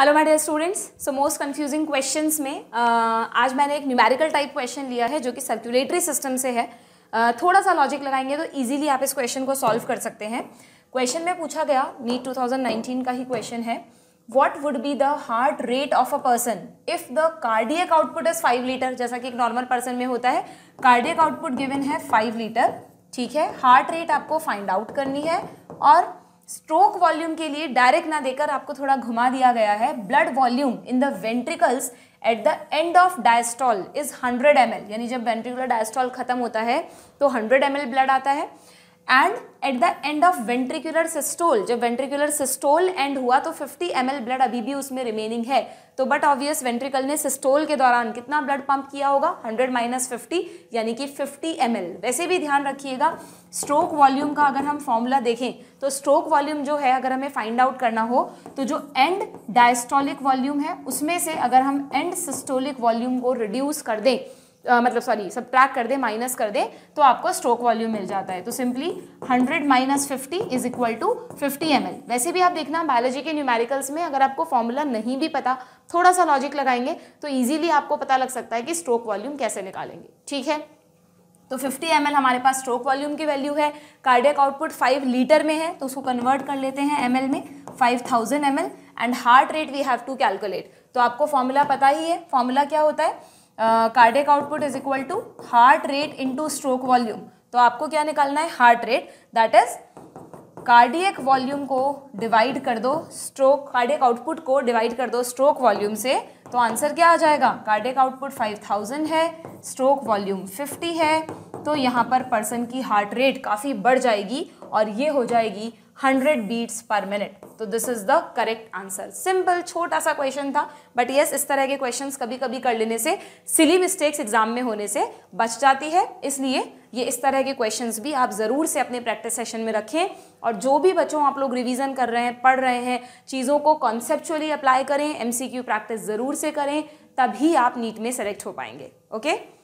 Hello my dear students so most confusing questions में uh, आज मैंने एक न्यूमेरिकल टाइप क्वेश्चन लिया है जो कि सर्कुलेटरी सिस्टम से है uh, थोड़ा सा लॉजिक लगाएंगे तो इजीली आप इस क्वेश्चन को सॉल्व कर सकते हैं क्वेश्चन में पूछा गया नीट 2019 का ही क्वेश्चन है what would be the heart rate of a person if the cardiac output is five litre जैसा कि एक नॉर्मल पर्सन में होता है कार्डियक आउटपुट गिवन है फाइव लीटर ठीक है हार्ट रेट आपको फाइंड आउट करनी है और स्ट्रोक वॉल्यूम के लिए डायरेक्ट ना देकर आपको थोड़ा घुमा दिया गया है blood volume in the ventricles at the end of diastole is 100 M यानी जब वेंट्रिकुलर डायस्टॉल खत्म होता है तो 100 एम ब्लड आता है and at the end of ventricular systole जब वेंट्रिकुलर सिस्टोल एंड हुआ तो 50 एम ब्लड अभी भी उसमें रिमेनिंग है तो बट ऑब्वियस वेंट्रिकल ने सिस्टोल के दौरान कितना ब्लड पंप किया होगा 100 माइनस फिफ्टी यानी कि 50 एम वैसे भी ध्यान रखिएगा स्ट्रोक वॉल्यूम का अगर हम फॉर्मूला देखें तो स्ट्रोक वॉल्यूम जो है अगर हमें फाइंड आउट करना हो तो जो एंड डायस्टोलिक वॉल्यूम है उसमें से अगर हम एंड सिस्टोलिक वॉल्यूम को रिड्यूस कर दें आ, मतलब सॉरी सब कर दे माइनस कर दे तो आपको स्ट्रोक वॉल्यूम मिल जाता है तो simply 100 minus fifty is equal to fifty M वैसे भी आप देखना बायोलॉजी के न्यूमेरिकल्स में अगर आपको फॉर्मूला नहीं भी पता थोड़ा सा लॉजिक लगाएंगे तो ईजिली आपको पता लग सकता है कि स्ट्रोक वॉल्यूम कैसे निकालेंगे ठीक है तो 50 एम हमारे पास स्ट्रोक वॉल्यूम की वैल्यू है कार्डियक आउटपुट 5 लीटर में है तो उसको कन्वर्ट कर लेते हैं एम में 5000 thousand and heart rate we have to calculate तो आपको फॉर्मूला पता ही है फॉर्मूला क्या होता है cardiac output is equal to heart rate into stroke volume तो आपको क्या निकालना है heart rate that is cardiac volume को डिवाइड कर दो स्ट्रोक कार्डियक आउटपुट को डिवाइड कर दो स्ट्रोक वॉल्यूम से तो आंसर क्या आ जाएगा कार्डियक आउटपुट 5000 है स्ट्रोक वॉल्यूम 50 है तो यहाँ पर पर्सन की हार्ट रेट काफ़ी बढ़ जाएगी और ये हो जाएगी 100 बीट्स पर मिनट तो this is the correct answer simple छोटा सा क्वेश्चन था बट यस yes, इस तरह के क्वेश्चंस कभी कभी कर लेने से सिली मिस्टेक्स एग्जाम में होने से बच जाती है इसलिए ये इस तरह के क्वेश्चंस भी आप ज़रूर से अपने प्रैक्टिस सेशन में रखें और जो भी बच्चों आप लोग रिवीजन कर रहे हैं पढ़ रहे हैं चीज़ों को कॉन्सेप्चुअली अप्लाई करें एम प्रैक्टिस ज़रूर से करें तभी आप नीट में सेलेक्ट हो पाएंगे ओके okay?